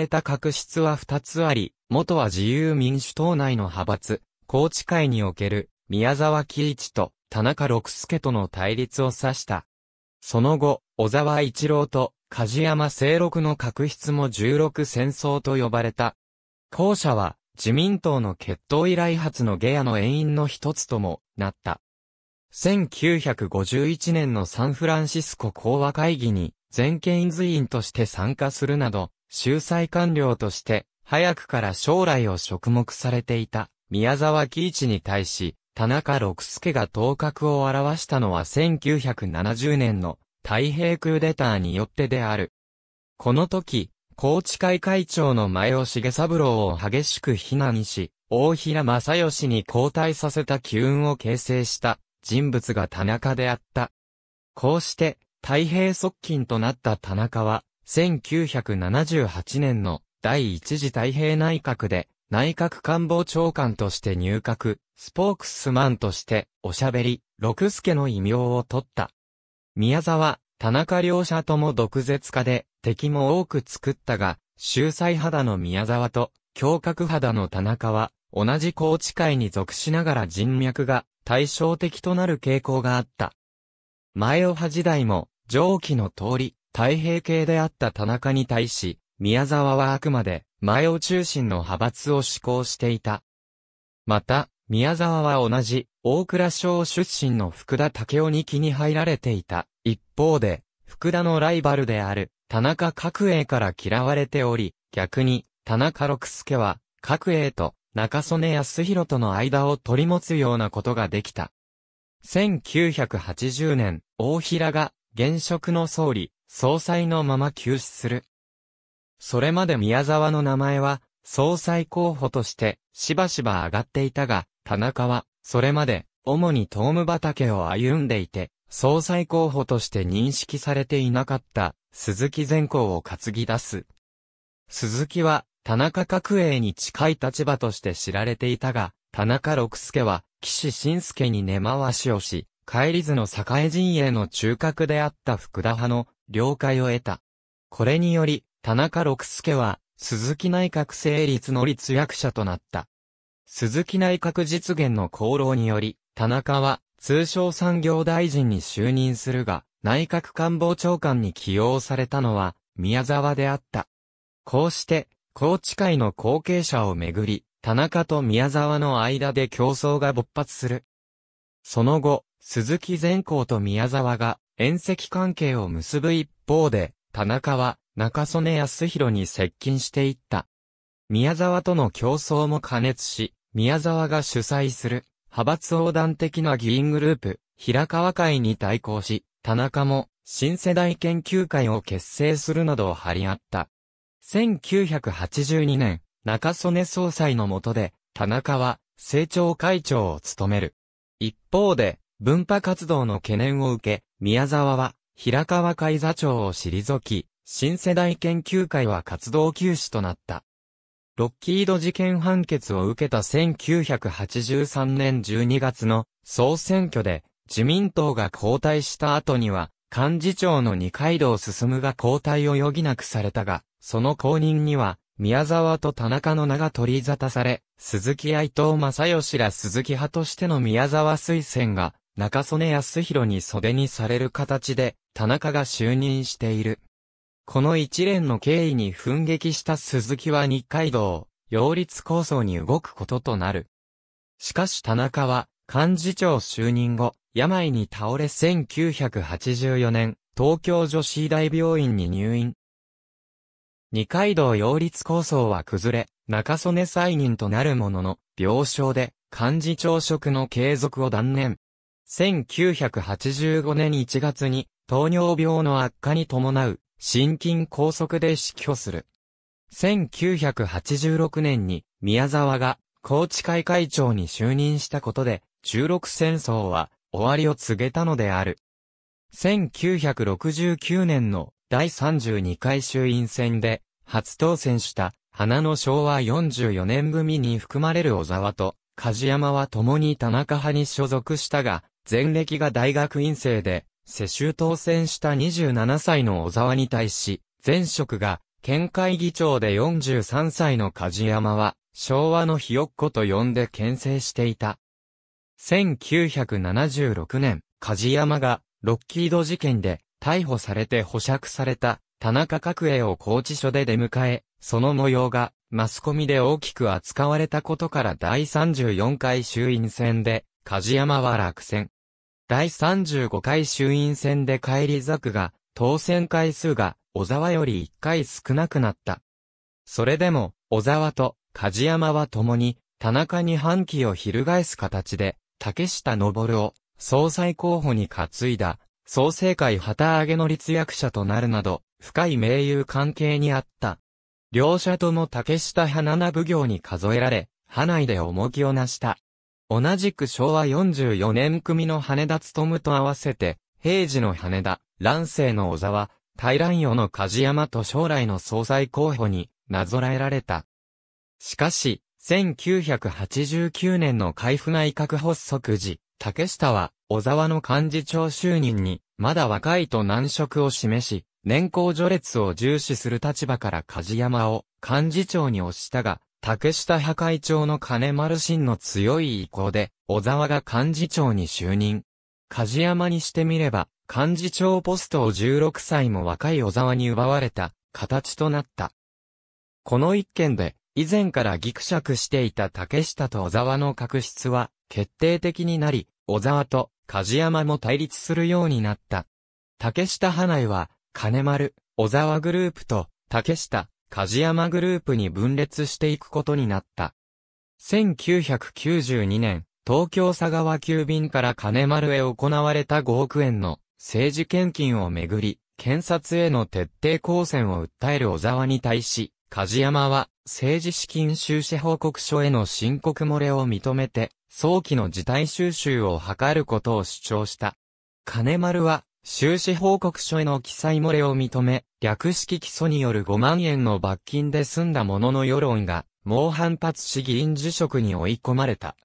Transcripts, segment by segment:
れた確執は二つあり、元は自由民主党内の派閥、高知会における宮沢喜一と田中六助との対立を指した。その後、小沢一郎と梶山清六の確執も十六戦争と呼ばれた。後者は自民党の決闘以来発の下野の遠因の一つともなった。1951年のサンフランシスコ講和会議に全権委員として参加するなど、秀才官僚として、早くから将来を職目されていた、宮沢喜一に対し、田中六助が頭角を表したのは1970年の太平クーデターによってである。この時、高知会会長の前尾重三郎を激しく非難し、大平正義に交代させた機運を形成した人物が田中であった。こうして、太平側近となった田中は、1978年の第一次太平内閣で内閣官房長官として入閣、スポークスマンとしておしゃべり、六助の異名を取った。宮沢、田中両者とも毒舌家で敵も多く作ったが、秀才肌の宮沢と胸郭肌の田中は同じ高知会に属しながら人脈が対照的となる傾向があった。前尾派時代も上記の通り、太平系であった田中に対し、宮沢はあくまで、前を中心の派閥を志向していた。また、宮沢は同じ、大倉省出身の福田武雄に気に入られていた。一方で、福田のライバルである、田中角栄から嫌われており、逆に、田中六助は、角栄と中曽根康弘との間を取り持つようなことができた。1980年、大平が現職の総理、総裁のまま休止する。それまで宮沢の名前は、総裁候補として、しばしば上がっていたが、田中は、それまで、主にトーム畑を歩んでいて、総裁候補として認識されていなかった、鈴木善光を担ぎ出す。鈴木は、田中角栄に近い立場として知られていたが、田中六助は、岸信介に根回しをし、帰り図の栄陣営の中核であった福田派の了解を得た。これにより、田中六助は、鈴木内閣成立の立役者となった。鈴木内閣実現の功労により、田中は、通商産業大臣に就任するが、内閣官房長官に起用されたのは、宮沢であった。こうして、高知会の後継者をめぐり、田中と宮沢の間で競争が勃発する。その後、鈴木善光と宮沢が、遠赤関係を結ぶ一方で、田中は、中曽根康弘に接近していった。宮沢との競争も加熱し、宮沢が主催する、派閥横断的な議員グループ、平川会に対抗し、田中も、新世代研究会を結成するなどを張り合った。1982年、中曽根総裁の下で、田中は、政調会長を務める。一方で、文化活動の懸念を受け、宮沢は、平川会座長を退き、新世代研究会は活動休止となった。ロッキード事件判決を受けた1983年12月の総選挙で自民党が交代した後には幹事長の二階堂進が交代を余儀なくされたが、その後任には宮沢と田中の名が取り沙汰され、鈴木愛藤正義ら鈴木派としての宮沢推薦が中曽根康弘に袖にされる形で、田中が就任している。この一連の経緯に奮撃した鈴木は日海道、擁立構想に動くこととなる。しかし田中は、幹事長就任後、病に倒れ1984年、東京女子医大病院に入院。二階堂擁立構想は崩れ、中曽根再任となるものの、病床で、幹事長職の継続を断念。1985年1月に糖尿病の悪化に伴う心筋梗塞で死去する。1986年に宮沢が高知会会長に就任したことで中六戦争は終わりを告げたのである。1969年の第32回衆院選で初当選した花の昭和44年組に含まれる小沢と梶山は共に田中派に所属したが、前歴が大学院生で、世襲当選した27歳の小沢に対し、前職が、県会議長で43歳の梶山は、昭和のひよっこと呼んで牽制していた。1976年、梶山が、ロッキード事件で、逮捕されて保釈された、田中角栄を拘置所で出迎え、その模様が、マスコミで大きく扱われたことから第34回衆院選で、梶山は落選。第35回衆院選で返り咲くが、当選回数が小沢より1回少なくなった。それでも、小沢と梶山は共に、田中に反旗を翻す形で、竹下登を総裁候補に担いだ、総政会旗揚げの立役者となるなど、深い盟友関係にあった。両者とも竹下花名奉行に数えられ、派内で重きをなした。同じく昭和44年組の羽田勤と合わせて、平時の羽田、乱世の小沢、大乱世の梶山と将来の総裁候補になぞらえられた。しかし、1989年の海部内閣発足時、竹下は小沢の幹事長就任に、まだ若いと難色を示し、年功序列を重視する立場から梶山を幹事長に推したが、竹下派会長の金丸信の強い意向で、小沢が幹事長に就任。梶山にしてみれば、幹事長ポストを16歳も若い小沢に奪われた、形となった。この一件で、以前からギクシャクしていた竹下と小沢の確執は、決定的になり、小沢と梶山も対立するようになった。竹下派内は、金丸、小沢グループと、竹下、梶山グループに分裂していくことになった。1992年、東京佐川急便から金丸へ行われた5億円の政治献金をめぐり、検察への徹底抗戦を訴える小沢に対し、梶山は政治資金収支報告書への申告漏れを認めて、早期の事態収集を図ることを主張した。金丸は収支報告書への記載漏れを認め、略式起訴による5万円の罰金で済んだものの世論が、猛反発し議員辞職に追い込まれた。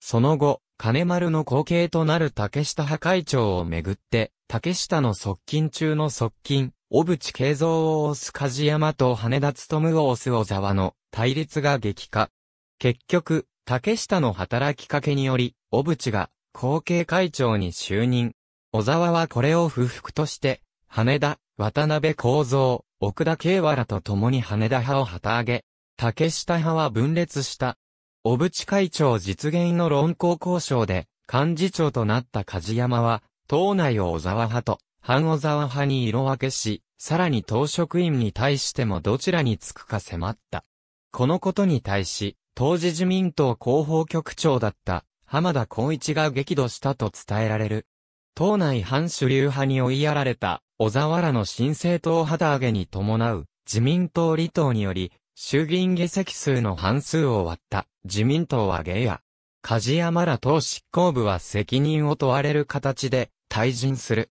その後、金丸の後継となる竹下派会長をめぐって、竹下の側近中の側近、小渕慶三を押す梶山と羽田むを押す小沢の対立が激化。結局、竹下の働きかけにより、小渕が後継会長に就任。小沢はこれを不服として、羽田、渡辺幸三、奥田慶和らと共に羽田派を旗揚げ、竹下派は分裂した。小渕会長実現の論考交渉で、幹事長となった梶山は、党内を小沢派と、反小沢派に色分けし、さらに党職員に対してもどちらにつくか迫った。このことに対し、当時自民党広報局長だった、浜田光一が激怒したと伝えられる。党内反主流派に追いやられた、小沢らの新政党旗揚げに伴う、自民党離党により、衆議院議席数の半数を割った、自民党は下野。梶山ら党執行部は責任を問われる形で、退陣する。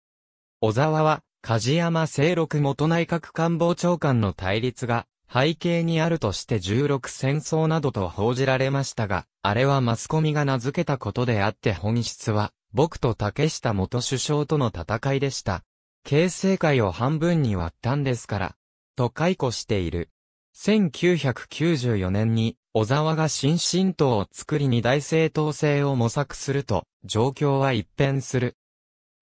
小沢は、梶山清六元内閣官房長官の対立が、背景にあるとして十六戦争などと報じられましたが、あれはマスコミが名付けたことであって本質は、僕と竹下元首相との戦いでした。形成会を半分に割ったんですから、と解雇している。1994年に、小沢が新進党を作り二大政党制を模索すると、状況は一変する。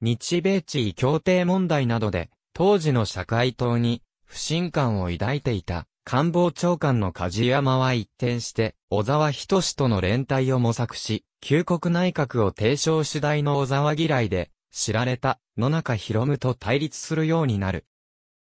日米地位協定問題などで、当時の社会党に、不信感を抱いていた官房長官の梶山は一転して、小沢仁志との連帯を模索し、旧国内閣を提唱主題の小沢嫌いで、知られた野中博夢と対立するようになる。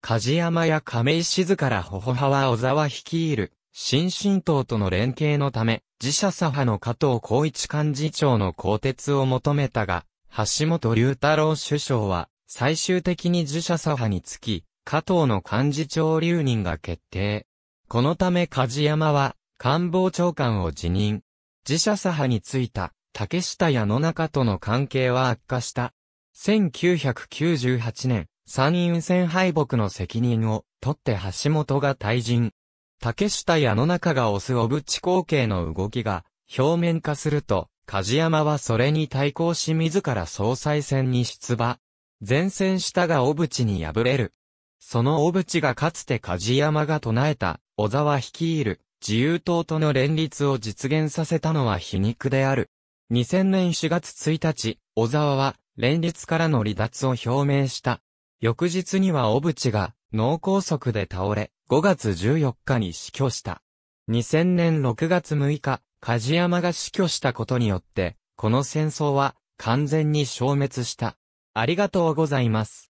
梶山や亀井静からほほはは小沢率いる、新進党との連携のため、自社左派の加藤光一幹事長の更迭を求めたが、橋本龍太郎首相は、最終的に自社左派につき、加藤の幹事長留任が決定。このため梶山は官房長官を辞任。自社左派についた竹下矢野中との関係は悪化した。1998年、参院選敗北の責任を取って橋本が退陣。竹下矢野中が推す小渕後継の動きが表面化すると、梶山はそれに対抗し自ら総裁選に出馬。前線下が小渕に敗れる。その小渕がかつて梶山が唱えた、小沢率いる、自由党との連立を実現させたのは皮肉である。2000年4月1日、小沢は、連立からの離脱を表明した。翌日には小渕が、脳梗塞で倒れ、5月14日に死去した。2000年6月6日、梶山が死去したことによって、この戦争は完全に消滅した。ありがとうございます。